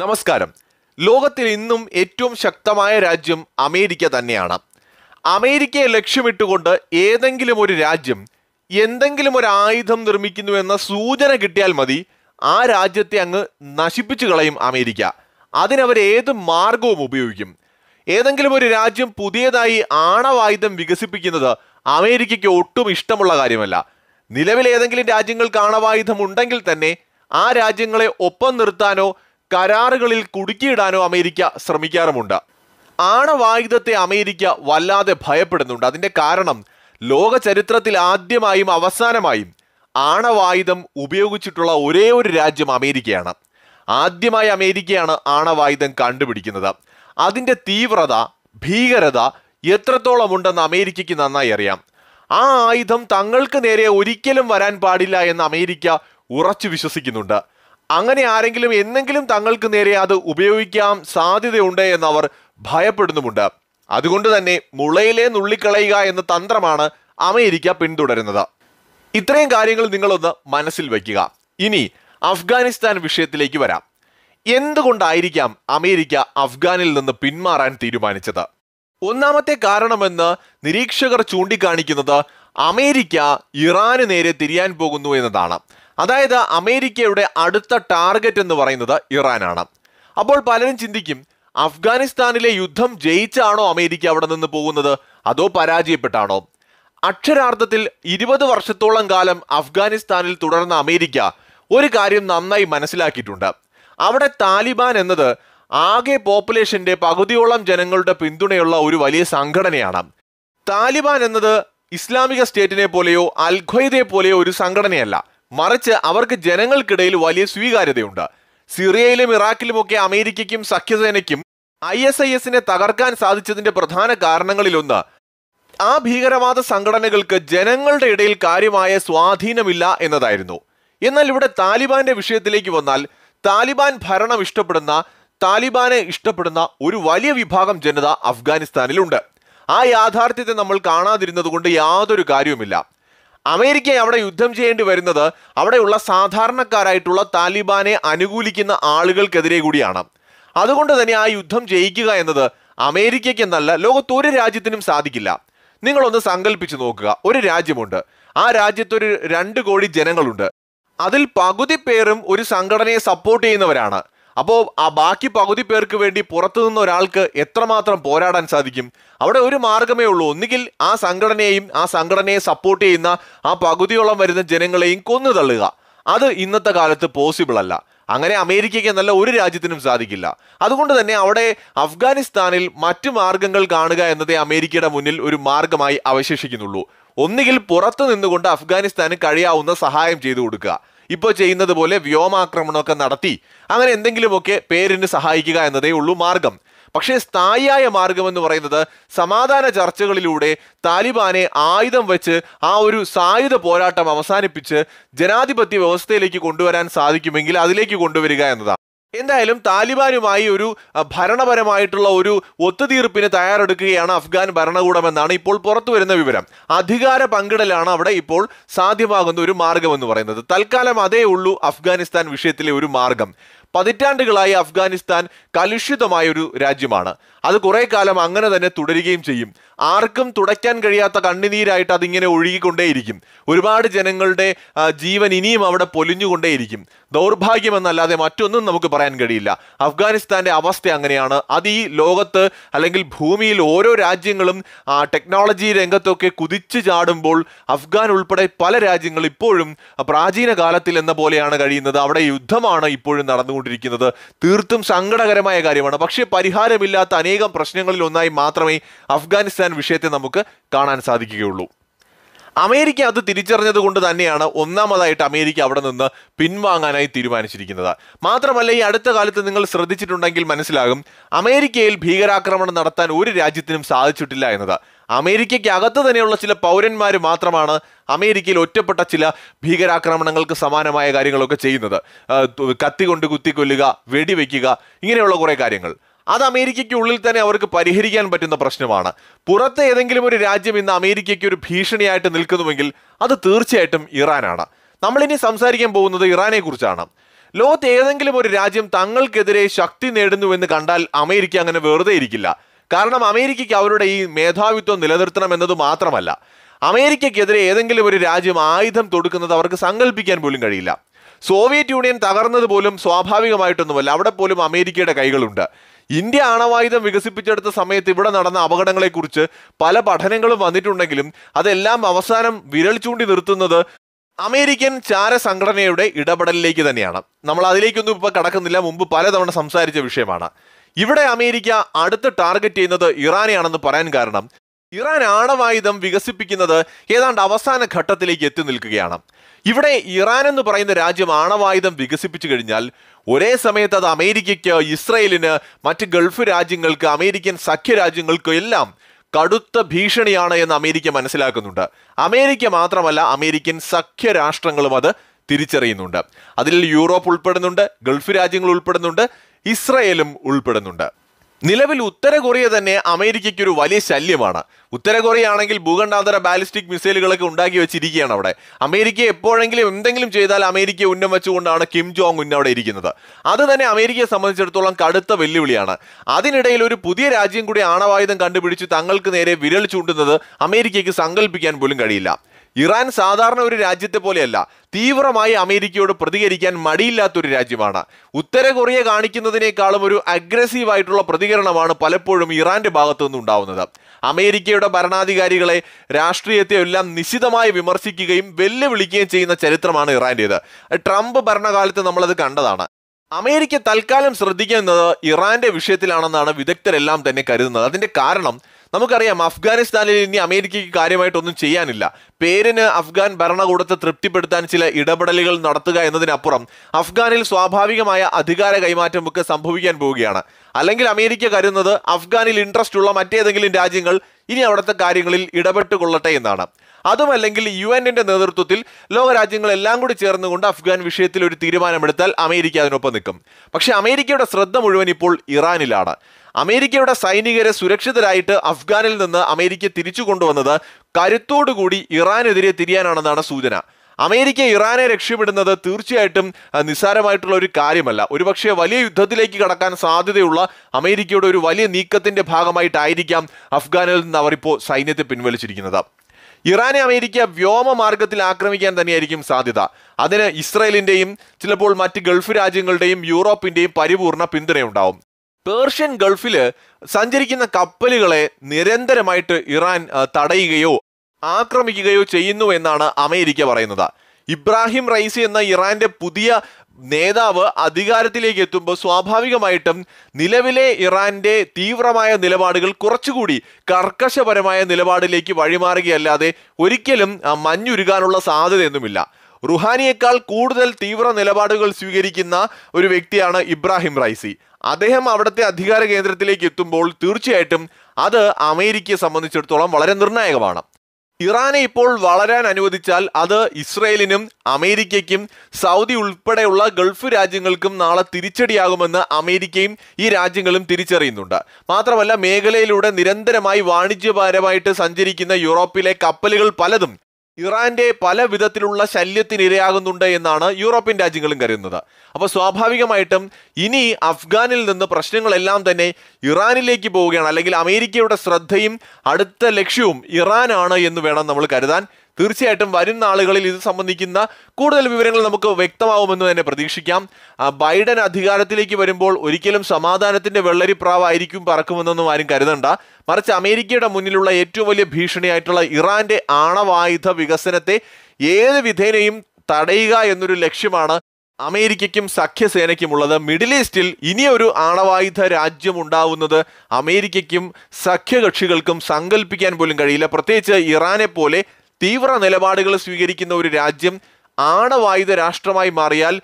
നമസ്കാരം ലോകത്തിൽ ഇന്നും ഏറ്റവും ശക്തമായ രാജ്യം അമേരിക്ക തന്നെയാണ് അമേരിക്കയെ ലക്ഷ്യമിട്ടുകൊണ്ട് ഏതെങ്കിലും ഒരു രാജ്യം എന്തെങ്കിലും ഒരു ആയുധം നിർമ്മിക്കുന്നു എന്ന സൂചന കിട്ടിയാൽ മതി ആ രാജ്യത്തെ അങ്ങ് നശിപ്പിച്ചു കളയും അമേരിക്ക അതിനവർ ഏത് മാർഗവും ഉപയോഗിക്കും ഏതെങ്കിലും ഒരു രാജ്യം പുതിയതായി ആണവായുധം വികസിപ്പിക്കുന്നത് അമേരിക്കയ്ക്ക് ഒട്ടും ഇഷ്ടമുള്ള കാര്യമല്ല നിലവിലേതെങ്കിലും ഏതെങ്കിലും രാജ്യങ്ങൾക്ക് ആണവായുധം ഉണ്ടെങ്കിൽ തന്നെ ആ രാജ്യങ്ങളെ ഒപ്പം നിർത്താനോ കരാറുകളിൽ കുടുക്കിയിടാനോ അമേരിക്ക ശ്രമിക്കാറുമുണ്ട് ആണവായുധത്തെ അമേരിക്ക വല്ലാതെ ഭയപ്പെടുന്നുണ്ട് അതിൻ്റെ കാരണം ലോക ചരിത്രത്തിൽ ആദ്യമായും അവസാനമായും ആണവായുധം ഉപയോഗിച്ചിട്ടുള്ള ഒരേ ഒരു രാജ്യം അമേരിക്കയാണ് ആദ്യമായി അമേരിക്കയാണ് ആണവായുധം കണ്ടുപിടിക്കുന്നത് അതിൻ്റെ തീവ്രത ഭീകരത എത്രത്തോളമുണ്ടെന്ന് അമേരിക്കയ്ക്ക് നന്നായി അറിയാം ആ ആയുധം തങ്ങൾക്ക് നേരെ ഒരിക്കലും വരാൻ പാടില്ല എന്ന് അമേരിക്ക ഉറച്ചു വിശ്വസിക്കുന്നുണ്ട് അങ്ങനെ ആരെങ്കിലും എന്നെങ്കിലും തങ്ങൾക്ക് നേരെ അത് ഉപയോഗിക്കാൻ സാധ്യതയുണ്ട് എന്നവർ ഭയപ്പെടുന്നുമുണ്ട് അതുകൊണ്ട് തന്നെ മുളയിലെ നുള്ളിക്കളയുക എന്ന തന്ത്രമാണ് അമേരിക്ക പിന്തുടരുന്നത് ഇത്രയും കാര്യങ്ങൾ നിങ്ങളൊന്ന് മനസ്സിൽ വയ്ക്കുക ഇനി അഫ്ഗാനിസ്ഥാൻ വിഷയത്തിലേക്ക് വരാം എന്തുകൊണ്ടായിരിക്കാം അമേരിക്ക അഫ്ഗാനിൽ നിന്ന് പിന്മാറാൻ തീരുമാനിച്ചത് ഒന്നാമത്തെ കാരണമെന്ന് നിരീക്ഷകർ ചൂണ്ടിക്കാണിക്കുന്നത് അമേരിക്ക ഇറാന് നേരെ തിരിയാൻ പോകുന്നു എന്നതാണ് അതായത് അമേരിക്കയുടെ അടുത്ത ടാർഗറ്റ് എന്ന് പറയുന്നത് ഇറാനാണ് അപ്പോൾ പലരും ചിന്തിക്കും അഫ്ഗാനിസ്ഥാനിലെ യുദ്ധം ജയിച്ചാണോ അമേരിക്ക അവിടെ നിന്ന് പോകുന്നത് അതോ പരാജയപ്പെട്ടാണോ അക്ഷരാർത്ഥത്തിൽ ഇരുപത് വർഷത്തോളം കാലം അഫ്ഗാനിസ്ഥാനിൽ തുടർന്ന അമേരിക്ക ഒരു കാര്യം നന്നായി മനസ്സിലാക്കിയിട്ടുണ്ട് അവിടെ താലിബാൻ എന്നത് ആകെ പോപ്പുലേഷന്റെ പകുതിയോളം ജനങ്ങളുടെ പിന്തുണയുള്ള ഒരു വലിയ സംഘടനയാണ് താലിബാൻ എന്നത് ഇസ്ലാമിക സ്റ്റേറ്റിനെ പോലെയോ അൽഖ്വയ്ദയെ പോലെയോ ഒരു സംഘടനയല്ല മറിച്ച് അവർക്ക് ജനങ്ങൾക്കിടയിൽ വലിയ സ്വീകാര്യതയുണ്ട് സിറിയയിലും ഇറാഖിലുമൊക്കെ അമേരിക്കയ്ക്കും സഖ്യസേനയ്ക്കും ഐ എസ് ഐ എസിനെ തകർക്കാൻ സാധിച്ചതിന്റെ പ്രധാന കാരണങ്ങളിലൊന്ന് ആ ഭീകരവാദ സംഘടനകൾക്ക് ജനങ്ങളുടെ ഇടയിൽ കാര്യമായ സ്വാധീനമില്ല എന്നതായിരുന്നു എന്നാൽ ഇവിടെ താലിബാന്റെ വിഷയത്തിലേക്ക് വന്നാൽ താലിബാൻ ഭരണം ഇഷ്ടപ്പെടുന്ന താലിബാനെ ഇഷ്ടപ്പെടുന്ന ഒരു വലിയ വിഭാഗം ജനത അഫ്ഗാനിസ്ഥാനിലുണ്ട് ആ യാഥാർത്ഥ്യത്തെ നമ്മൾ കാണാതിരുന്നത് കൊണ്ട് യാതൊരു കാര്യവുമില്ല അമേരിക്ക അവിടെ യുദ്ധം ചെയ്യേണ്ടി വരുന്നത് അവിടെയുള്ള സാധാരണക്കാരായിട്ടുള്ള താലിബാനെ അനുകൂലിക്കുന്ന ആളുകൾക്കെതിരെ കൂടിയാണ് അതുകൊണ്ട് തന്നെ ആ യുദ്ധം ജയിക്കുക എന്നത് അമേരിക്കയ്ക്ക് എന്നല്ല ലോകത്തൊരു രാജ്യത്തിനും സാധിക്കില്ല നിങ്ങളൊന്ന് സങ്കല്പിച്ചു നോക്കുക ഒരു രാജ്യമുണ്ട് ആ രാജ്യത്തൊരു രണ്ട് കോടി ജനങ്ങളുണ്ട് അതിൽ പകുതി പേരും ഒരു സംഘടനയെ സപ്പോർട്ട് ചെയ്യുന്നവരാണ് അപ്പോൾ ആ ബാക്കി പകുതി പേർക്ക് വേണ്ടി പുറത്തു നിന്ന് ഒരാൾക്ക് എത്രമാത്രം പോരാടാൻ സാധിക്കും അവിടെ ഒരു മാർഗമേ ഉള്ളൂ ഒന്നുകിൽ ആ സംഘടനയെയും ആ സംഘടനയെ സപ്പോർട്ട് ചെയ്യുന്ന ആ പകുതിയോളം വരുന്ന ജനങ്ങളെയും കൊന്നു തള്ളുക അത് ഇന്നത്തെ കാലത്ത് പോസിബിൾ അല്ല അങ്ങനെ അമേരിക്കയ്ക്ക് നല്ല ഒരു രാജ്യത്തിനും സാധിക്കില്ല അതുകൊണ്ട് തന്നെ അവിടെ അഫ്ഗാനിസ്ഥാനിൽ മറ്റു മാർഗങ്ങൾ കാണുക എന്നതേ അമേരിക്കയുടെ മുന്നിൽ ഒരു മാർഗമായി അവശേഷിക്കുന്നുള്ളൂ ഒന്നുകിൽ പുറത്തു നിന്നുകൊണ്ട് അഫ്ഗാനിസ്ഥാന് കഴിയാവുന്ന സഹായം ചെയ്തു കൊടുക്കുക ഇപ്പോൾ ചെയ്യുന്നത് പോലെ വ്യോമാക്രമണമൊക്കെ നടത്തി അങ്ങനെ എന്തെങ്കിലുമൊക്കെ പേരിന് സഹായിക്കുക എന്നതേ ഉള്ളൂ മാർഗം പക്ഷേ സ്ഥായിയായ മാർഗം എന്ന് പറയുന്നത് സമാധാന ചർച്ചകളിലൂടെ താലിബാനെ ആയുധം വെച്ച് ആ ഒരു സായുധ പോരാട്ടം അവസാനിപ്പിച്ച് ജനാധിപത്യ വ്യവസ്ഥയിലേക്ക് കൊണ്ടുവരാൻ സാധിക്കുമെങ്കിൽ അതിലേക്ക് കൊണ്ടുവരിക എന്നതാണ് എന്തായാലും താലിബാനുമായി ഒരു ഭരണപരമായിട്ടുള്ള ഒരു ഒത്തുതീർപ്പിന് തയ്യാറെടുക്കുകയാണ് അഫ്ഗാൻ ഭരണകൂടമെന്നാണ് ഇപ്പോൾ പുറത്തു വരുന്ന വിവരം അധികാര പങ്കിടലാണ് അവിടെ ഇപ്പോൾ സാധ്യമാകുന്ന ഒരു മാർഗമെന്ന് പറയുന്നത് തൽക്കാലം അതേ ഉള്ളൂ അഫ്ഗാനിസ്ഥാൻ വിഷയത്തിലെ ഒരു മാർഗം പതിറ്റാണ്ടുകളായി അഫ്ഗാനിസ്ഥാൻ കലുഷിതമായ ഒരു രാജ്യമാണ് അത് കുറേ കാലം അങ്ങനെ തന്നെ തുടരുകയും ചെയ്യും ആർക്കും തുടയ്ക്കാൻ കഴിയാത്ത കണ്ണിനീരായിട്ട് അതിങ്ങനെ ഒഴുകിക്കൊണ്ടേയിരിക്കും ഒരുപാട് ജനങ്ങളുടെ ജീവൻ ഇനിയും അവിടെ പൊലിഞ്ഞുകൊണ്ടേയിരിക്കും ദൗർഭാഗ്യമെന്നല്ലാതെ മറ്റൊന്നും നമുക്ക് പറയാൻ കഴിയില്ല അഫ്ഗാനിസ്ഥാന്റെ അവസ്ഥ അങ്ങനെയാണ് അത് ഈ ലോകത്ത് അല്ലെങ്കിൽ ഭൂമിയിൽ ഓരോ രാജ്യങ്ങളും ടെക്നോളജി രംഗത്തൊക്കെ കുതിച്ചു ചാടുമ്പോൾ അഫ്ഗാൻ ഉൾപ്പെടെ പല രാജ്യങ്ങൾ ഇപ്പോഴും പ്രാചീന കാലത്തിൽ എന്ന പോലെയാണ് കഴിയുന്നത് അവിടെ യുദ്ധമാണ് ഇപ്പോഴും നടന്നുകൊണ്ടിരിക്കുന്നത് തീർത്തും സങ്കടകരമായ കാര്യമാണ് പക്ഷേ പരിഹാരമില്ലാത്ത അനേകം പ്രശ്നങ്ങളിൽ ഒന്നായി മാത്രമേ അഫ്ഗാനിസ്ഥാൻ വിഷയത്തെ നമുക്ക് കാണാൻ സാധിക്കുകയുള്ളൂ അമേരിക്ക അത് തിരിച്ചറിഞ്ഞത് കൊണ്ട് തന്നെയാണ് ഒന്നാമതായിട്ട് അമേരിക്ക അവിടെ നിന്ന് പിൻവാങ്ങാനായി തീരുമാനിച്ചിരിക്കുന്നത് മാത്രമല്ല ഈ അടുത്ത കാലത്ത് നിങ്ങൾ ശ്രദ്ധിച്ചിട്ടുണ്ടെങ്കിൽ മനസ്സിലാകും അമേരിക്കയിൽ ഭീകരാക്രമണം നടത്താൻ ഒരു രാജ്യത്തിനും സാധിച്ചിട്ടില്ല എന്നത് അമേരിക്കയ്ക്ക് അകത്ത് തന്നെയുള്ള ചില പൗരന്മാർ മാത്രമാണ് അമേരിക്കയിൽ ഒറ്റപ്പെട്ട ചില ഭീകരാക്രമണങ്ങൾക്ക് സമാനമായ കാര്യങ്ങളൊക്കെ ചെയ്യുന്നത് കത്തി കൊണ്ട് കുത്തിക്കൊല്ലുക വെടിവെക്കുക ഇങ്ങനെയുള്ള കുറേ കാര്യങ്ങൾ അത് അമേരിക്കയ്ക്ക് ഉള്ളിൽ തന്നെ അവർക്ക് പരിഹരിക്കാൻ പറ്റുന്ന പ്രശ്നമാണ് പുറത്തെ ഏതെങ്കിലും ഒരു രാജ്യം ഇന്ന് അമേരിക്കയ്ക്ക് ഒരു ഭീഷണിയായിട്ട് നിൽക്കുന്നുവെങ്കിൽ അത് തീർച്ചയായിട്ടും ഇറാനാണ് നമ്മളിനി സംസാരിക്കാൻ പോകുന്നത് ഇറാനെ കുറിച്ചാണ് ലോകത്ത് ഏതെങ്കിലും ഒരു രാജ്യം തങ്ങൾക്കെതിരെ ശക്തി നേടുന്നുവെന്ന് കണ്ടാൽ അമേരിക്ക അങ്ങനെ വെറുതെ ഇരിക്കില്ല കാരണം അമേരിക്കയ്ക്ക് അവരുടെ ഈ മേധാവിത്വം നിലനിർത്തണം എന്നത് മാത്രമല്ല അമേരിക്കയ്ക്കെതിരെ ഏതെങ്കിലും ഒരു രാജ്യം ആയുധം തൊടുക്കുന്നത് അവർക്ക് സങ്കല്പിക്കാൻ പോലും കഴിയില്ല സോവിയറ്റ് യൂണിയൻ തകർന്നത് പോലും സ്വാഭാവികമായിട്ടൊന്നുമല്ല അവിടെ പോലും അമേരിക്കയുടെ കൈകളുണ്ട് ഇന്ത്യ ആണവായുധം വികസിപ്പിച്ചെടുത്ത സമയത്ത് ഇവിടെ നടന്ന അപകടങ്ങളെക്കുറിച്ച് പല പഠനങ്ങളും വന്നിട്ടുണ്ടെങ്കിലും അതെല്ലാം അവസാനം വിരൽ ചൂണ്ടി നിർത്തുന്നത് അമേരിക്കൻ ചാര സംഘടനയുടെ ഇടപെടലിലേക്ക് തന്നെയാണ് നമ്മൾ അതിലേക്കൊന്നും ഇപ്പോൾ കടക്കുന്നില്ല മുമ്പ് പലതവണ സംസാരിച്ച വിഷയമാണ് ഇവിടെ അമേരിക്ക അടുത്ത ടാർഗറ്റ് ചെയ്യുന്നത് ഇറാനെയാണെന്ന് പറയാൻ കാരണം ഇറാൻ ആണവായുധം വികസിപ്പിക്കുന്നത് ഏതാണ്ട് അവസാന ഘട്ടത്തിലേക്ക് എത്തി നിൽക്കുകയാണ് ഇവിടെ ഇറാൻ എന്ന് പറയുന്ന രാജ്യം ആണവായുധം വികസിപ്പിച്ചു കഴിഞ്ഞാൽ ഒരേ സമയത്ത് അത് അമേരിക്കയ്ക്ക് ഇസ്രയേലിന് മറ്റ് ഗൾഫ് രാജ്യങ്ങൾക്ക് അമേരിക്കൻ രാജ്യങ്ങൾക്കും എല്ലാം കടുത്ത ഭീഷണിയാണ് എന്ന് അമേരിക്ക മനസ്സിലാക്കുന്നുണ്ട് അമേരിക്ക മാത്രമല്ല അമേരിക്കൻ സഖ്യ രാഷ്ട്രങ്ങളും അത് തിരിച്ചറിയുന്നുണ്ട് അതിൽ യൂറോപ്പ് ഉൾപ്പെടുന്നുണ്ട് ഗൾഫ് രാജ്യങ്ങൾ ഉൾപ്പെടുന്നുണ്ട് ഇസ്രയേലും ഉൾപ്പെടുന്നുണ്ട് നിലവിൽ ഉത്തര കൊറിയ തന്നെ അമേരിക്കയ്ക്ക് ഒരു വലിയ ശല്യമാണ് ഉത്തര കൊറിയ ആണെങ്കിൽ ഭൂഖണ്ഡാന്തര ബാലിസ്റ്റിക് മിസൈലുകളൊക്കെ ഉണ്ടാക്കി വെച്ചിരിക്കുകയാണ് അവിടെ അമേരിക്ക എപ്പോഴെങ്കിലും എന്തെങ്കിലും ചെയ്താൽ അമേരിക്ക ഉന്നം വെച്ചുകൊണ്ടാണ് കിം ജോങ് ഉന്ന അവിടെ ഇരിക്കുന്നത് അത് തന്നെ അമേരിക്കയെ സംബന്ധിച്ചിടത്തോളം കടുത്ത വെല്ലുവിളിയാണ് അതിനിടയിൽ ഒരു പുതിയ രാജ്യം കൂടി ആണവായുധം കണ്ടുപിടിച്ച് തങ്ങൾക്ക് നേരെ വിരൽ ചൂണ്ടുന്നത് അമേരിക്കയ്ക്ക് സങ്കല്പിക്കാൻ പോലും കഴിയില്ല ഇറാൻ സാധാരണ ഒരു രാജ്യത്തെ പോലെയല്ല തീവ്രമായി അമേരിക്കയോട് പ്രതികരിക്കാൻ മടിയില്ലാത്തൊരു രാജ്യമാണ് ഉത്തര കൊറിയ കാണിക്കുന്നതിനേക്കാളും ഒരു അഗ്രസീവായിട്ടുള്ള പ്രതികരണമാണ് പലപ്പോഴും ഇറാന്റെ ഭാഗത്തു നിന്നുണ്ടാവുന്നത് അമേരിക്കയുടെ ഭരണാധികാരികളെ രാഷ്ട്രീയത്തെ എല്ലാം നിശിതമായി വിമർശിക്കുകയും വെല്ലുവിളിക്കുകയും ചെയ്യുന്ന ചരിത്രമാണ് ഇറാൻ്റേത് ട്രംപ് ഭരണകാലത്ത് നമ്മളത് കണ്ടതാണ് അമേരിക്ക തൽക്കാലം ശ്രദ്ധിക്കുന്നത് ഇറാന്റെ വിഷയത്തിലാണെന്നാണ് വിദഗ്ധരെല്ലാം തന്നെ കരുതുന്നത് അതിന്റെ കാരണം നമുക്കറിയാം അഫ്ഗാനിസ്ഥാനിൽ ഇനി അമേരിക്കയ്ക്ക് കാര്യമായിട്ടൊന്നും ചെയ്യാനില്ല പേരിന് അഫ്ഗാൻ ഭരണകൂടത്തെ തൃപ്തിപ്പെടുത്താൻ ചില ഇടപെടലുകൾ നടത്തുക എന്നതിനപ്പുറം അഫ്ഗാനിൽ സ്വാഭാവികമായ അധികാര കൈമാറ്റമൊക്കെ സംഭവിക്കാൻ പോവുകയാണ് അല്ലെങ്കിൽ അമേരിക്ക കരുതുന്നത് അഫ്ഗാനിൽ ഇൻട്രസ്റ്റ് ഉള്ള മറ്റേതെങ്കിലും രാജ്യങ്ങൾ ഇനി അവിടുത്തെ കാര്യങ്ങളിൽ ഇടപെട്ടുകൊള്ളട്ടെ എന്നാണ് അതുമല്ലെങ്കിൽ യു എന്നിന്റെ നേതൃത്വത്തിൽ ലോകരാജ്യങ്ങളെല്ലാം കൂടി ചേർന്നുകൊണ്ട് അഫ്ഗാൻ വിഷയത്തിൽ ഒരു തീരുമാനമെടുത്താൽ അമേരിക്ക അതിനൊപ്പം നിൽക്കും പക്ഷേ അമേരിക്കയുടെ ശ്രദ്ധ മുഴുവൻ ഇപ്പോൾ ഇറാനിലാണ് അമേരിക്കയുടെ സൈനികരെ സുരക്ഷിതരായിട്ട് അഫ്ഗാനിൽ നിന്ന് അമേരിക്ക തിരിച്ചു കൊണ്ടുവന്നത് കരുത്തോടുകൂടി ഇറാനെതിരെ തിരിയാനാണെന്നാണ് സൂചന അമേരിക്ക ഇറാനെ രക്ഷപ്പെടുന്നത് തീർച്ചയായിട്ടും നിസ്സാരമായിട്ടുള്ള ഒരു കാര്യമല്ല ഒരുപക്ഷെ വലിയ യുദ്ധത്തിലേക്ക് കടക്കാൻ സാധ്യതയുള്ള അമേരിക്കയുടെ ഒരു വലിയ നീക്കത്തിന്റെ ഭാഗമായിട്ടായിരിക്കാം അഫ്ഗാനിൽ നിന്ന് അവർ ഇപ്പോൾ സൈന്യത്തെ പിൻവലിച്ചിരിക്കുന്നത് ഇറാനെ അമേരിക്ക മാർഗത്തിൽ ആക്രമിക്കാൻ തന്നെയായിരിക്കും സാധ്യത അതിന് ഇസ്രയേലിൻ്റെയും ചിലപ്പോൾ മറ്റ് ഗൾഫ് രാജ്യങ്ങളുടെയും യൂറോപ്പിൻ്റെയും പരിപൂർണ പിന്തുണയുണ്ടാവും പേർഷ്യൻ ഗൾഫിൽ സഞ്ചരിക്കുന്ന കപ്പലുകളെ നിരന്തരമായിട്ട് ഇറാൻ തടയുകയോ ആക്രമിക്കുകയോ ചെയ്യുന്നു എന്നാണ് അമേരിക്ക പറയുന്നത് ഇബ്രാഹിം റൈസി എന്ന ഇറാന്റെ പുതിയ നേതാവ് അധികാരത്തിലേക്ക് എത്തുമ്പോൾ സ്വാഭാവികമായിട്ടും നിലവിലെ ഇറാന്റെ തീവ്രമായ നിലപാടുകൾ കുറച്ചുകൂടി കർക്കശപരമായ നിലപാടിലേക്ക് വഴിമാറുകയല്ലാതെ ഒരിക്കലും മഞ്ഞുരുകാനുള്ള സാധ്യതയൊന്നുമില്ല റുഹാനിയേക്കാൾ കൂടുതൽ തീവ്ര നിലപാടുകൾ സ്വീകരിക്കുന്ന ഒരു വ്യക്തിയാണ് ഇബ്രാഹിം റൈസി അദ്ദേഹം അവിടുത്തെ അധികാര കേന്ദ്രത്തിലേക്ക് എത്തുമ്പോൾ തീർച്ചയായിട്ടും അത് അമേരിക്കയെ സംബന്ധിച്ചിടത്തോളം വളരെ നിർണായകമാണ് ഇറാനെ ഇപ്പോൾ വളരാൻ അനുവദിച്ചാൽ അത് ഇസ്രയേലിനും അമേരിക്കയ്ക്കും സൗദി ഉൾപ്പെടെയുള്ള ഗൾഫ് രാജ്യങ്ങൾക്കും നാളെ തിരിച്ചടിയാകുമെന്ന് അമേരിക്കയും ഈ രാജ്യങ്ങളും തിരിച്ചറിയുന്നുണ്ട് മാത്രമല്ല മേഖലയിലൂടെ നിരന്തരമായി വാണിജ്യപരമായിട്ട് സഞ്ചരിക്കുന്ന യൂറോപ്പിലെ കപ്പലുകൾ പലതും ഇറാന്റെ പല വിധത്തിലുള്ള ശല്യത്തിനിരയാകുന്നുണ്ട് എന്നാണ് യൂറോപ്യൻ രാജ്യങ്ങളും കരുതുന്നത് അപ്പോൾ സ്വാഭാവികമായിട്ടും ഇനി അഫ്ഗാനിൽ നിന്ന് പ്രശ്നങ്ങളെല്ലാം തന്നെ ഇറാനിലേക്ക് പോവുകയാണ് അല്ലെങ്കിൽ അമേരിക്കയുടെ ശ്രദ്ധയും അടുത്ത ലക്ഷ്യവും ഇറാനാണ് എന്ന് വേണം നമ്മൾ കരുതാൻ തീർച്ചയായിട്ടും വരും നാളുകളിൽ ഇത് സംബന്ധിക്കുന്ന കൂടുതൽ വിവരങ്ങൾ നമുക്ക് വ്യക്തമാവുമെന്ന് തന്നെ പ്രതീക്ഷിക്കാം ബൈഡൻ അധികാരത്തിലേക്ക് വരുമ്പോൾ ഒരിക്കലും സമാധാനത്തിന്റെ പ്രാവായിരിക്കും പറക്കുമെന്നൊന്നും ആരും കരുതണ്ട മറിച്ച് അമേരിക്കയുടെ മുന്നിലുള്ള ഏറ്റവും വലിയ ഭീഷണിയായിട്ടുള്ള ഇറാന്റെ ആണവായുധ വികസനത്തെ ഏത് വിധേനയും തടയുക എന്നൊരു ലക്ഷ്യമാണ് അമേരിക്കയ്ക്കും സഖ്യസേനയ്ക്കുമുള്ളത് മിഡിൽ ഈസ്റ്റിൽ ഇനിയൊരു ആണവായുധ രാജ്യം ഉണ്ടാവുന്നത് അമേരിക്കയ്ക്കും സഖ്യകക്ഷികൾക്കും സങ്കല്പിക്കാൻ പോലും കഴിയില്ല പ്രത്യേകിച്ച് ഇറാനെ പോലെ തീവ്ര നിലപാടുകൾ സ്വീകരിക്കുന്ന ഒരു രാജ്യം ആണവായുധ രാഷ്ട്രമായി മാറിയാൽ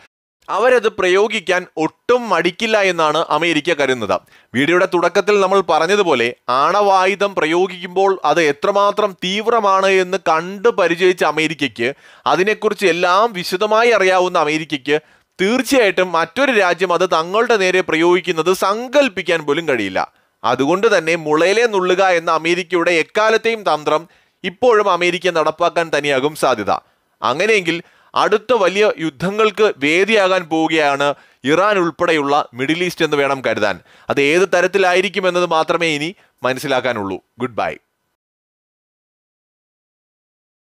അവരത് പ്രയോഗിക്കാൻ ഒട്ടും മടിക്കില്ല എന്നാണ് അമേരിക്ക കരുതുന്നത് വീഡിയോയുടെ തുടക്കത്തിൽ നമ്മൾ പറഞ്ഞതുപോലെ ആണവായുധം പ്രയോഗിക്കുമ്പോൾ അത് എത്രമാത്രം തീവ്രമാണ് എന്ന് കണ്ട് പരിചയിച്ച അമേരിക്കയ്ക്ക് അതിനെക്കുറിച്ച് എല്ലാം വിശദമായി അറിയാവുന്ന അമേരിക്കയ്ക്ക് തീർച്ചയായിട്ടും മറ്റൊരു രാജ്യം അത് തങ്ങളുടെ നേരെ പ്രയോഗിക്കുന്നത് സങ്കല്പിക്കാൻ പോലും കഴിയില്ല അതുകൊണ്ട് തന്നെ മുളയിലെ നുള്ളുക എന്ന അമേരിക്കയുടെ എക്കാലത്തെയും തന്ത്രം ഇപ്പോഴും അമേരിക്ക നടപ്പാക്കാൻ തന്നെയാകും സാധ്യത അങ്ങനെയെങ്കിൽ അടുത്ത വലിയ യുദ്ധങ്ങൾക്ക് വേദിയാകാൻ പോവുകയാണ് ഇറാൻ ഉൾപ്പെടെയുള്ള മിഡിൽ ഈസ്റ്റ് എന്ന് വേണം കരുതാൻ അത് ഏത് എന്നത് മാത്രമേ ഇനി മനസ്സിലാക്കാനുള്ളൂ ഗുഡ് ബൈ